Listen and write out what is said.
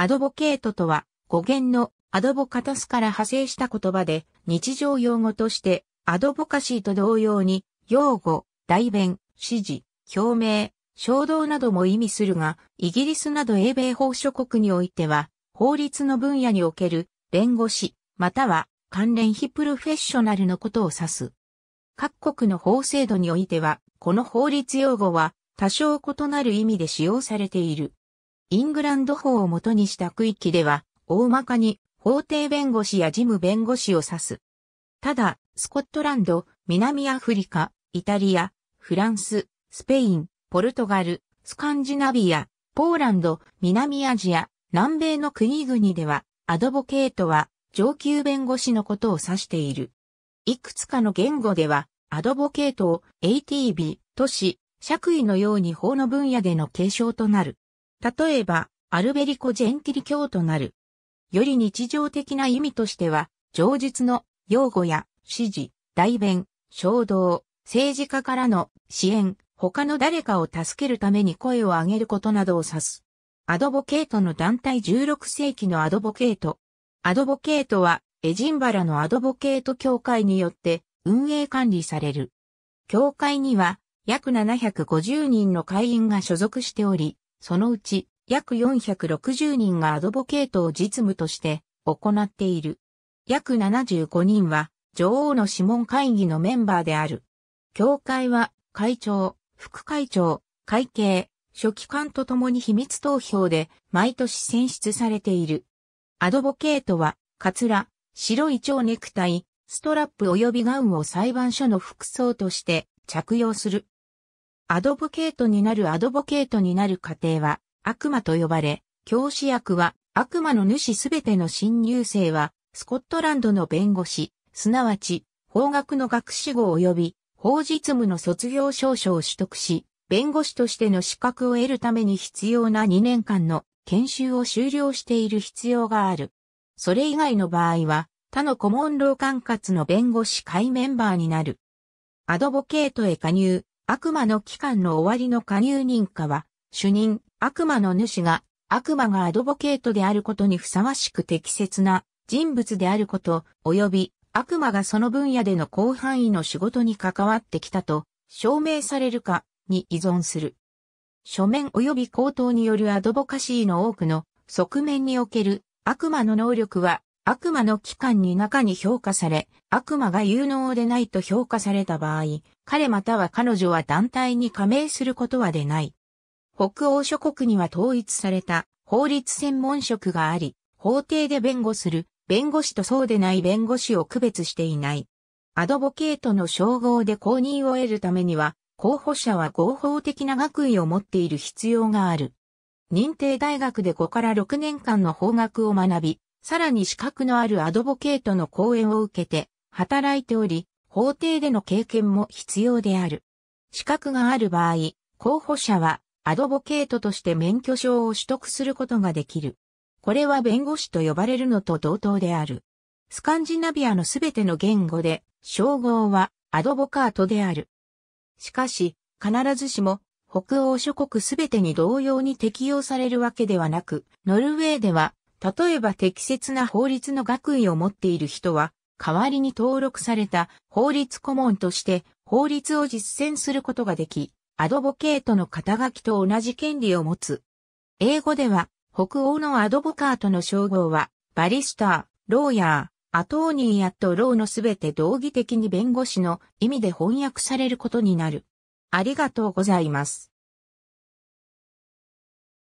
アドボケートとは、語源のアドボカタスから派生した言葉で、日常用語として、アドボカシーと同様に、用語、代弁、指示、表明、衝動なども意味するが、イギリスなど英米法諸国においては、法律の分野における弁護士、または関連非プロフェッショナルのことを指す。各国の法制度においては、この法律用語は多少異なる意味で使用されている。イングランド法をもとにした区域では、大まかに法廷弁護士や事務弁護士を指す。ただ、スコットランド、南アフリカ、イタリア、フランス、スペイン、ポルトガル、スカンジナビア、ポーランド、南アジア、南米の国々では、アドボケートは上級弁護士のことを指している。いくつかの言語では、アドボケートを ATB、とし、爵位のように法の分野での継承となる。例えば、アルベリコ・ジェンティリ教となる。より日常的な意味としては、上述の擁護や指示、代弁、衝動、政治家からの支援、他の誰かを助けるために声を上げることなどを指す。アドボケートの団体16世紀のアドボケート。アドボケートは、エジンバラのアドボケート協会によって運営管理される。協会には約750人の会員が所属しており、そのうち約460人がアドボケートを実務として行っている。約75人は女王の諮問会議のメンバーである。協会は会長、副会長、会計、書記官と共に秘密投票で毎年選出されている。アドボケートは、カツラ、白い蝶ネクタイ、ストラップ及びガウンを裁判所の服装として着用する。アドボケートになるアドボケートになる過程は悪魔と呼ばれ、教師役は悪魔の主すべての新入生はスコットランドの弁護士、すなわち法学の学士号及び法実務の卒業証書を取得し、弁護士としての資格を得るために必要な2年間の研修を終了している必要がある。それ以外の場合は、他の顧問労管轄の弁護士会メンバーになる。アドボケートへ加入、悪魔の期間の終わりの加入認可は、主任、悪魔の主が、悪魔がアドボケートであることにふさわしく適切な人物であること、及び悪魔がその分野での広範囲の仕事に関わってきたと証明されるかに依存する。書面及び口頭によるアドボカシーの多くの側面における悪魔の能力は悪魔の機関に中に評価され、悪魔が有能でないと評価された場合、彼または彼女は団体に加盟することはでない。北欧諸国には統一された法律専門職があり、法廷で弁護する弁護士とそうでない弁護士を区別していない。アドボケートの称号で公認を得るためには、候補者は合法的な学位を持っている必要がある。認定大学で5から6年間の法学を学び、さらに資格のあるアドボケートの講演を受けて働いており、法廷での経験も必要である。資格がある場合、候補者はアドボケートとして免許証を取得することができる。これは弁護士と呼ばれるのと同等である。スカンジナビアのすべての言語で、称号はアドボカートである。しかし、必ずしも北欧諸国すべてに同様に適用されるわけではなく、ノルウェーでは例えば適切な法律の学位を持っている人は、代わりに登録された法律顧問として法律を実践することができ、アドボケートの肩書きと同じ権利を持つ。英語では、北欧のアドボカートの称号は、バリスター、ローヤー、アトーニーやとローのすべて同義的に弁護士の意味で翻訳されることになる。ありがとうございます。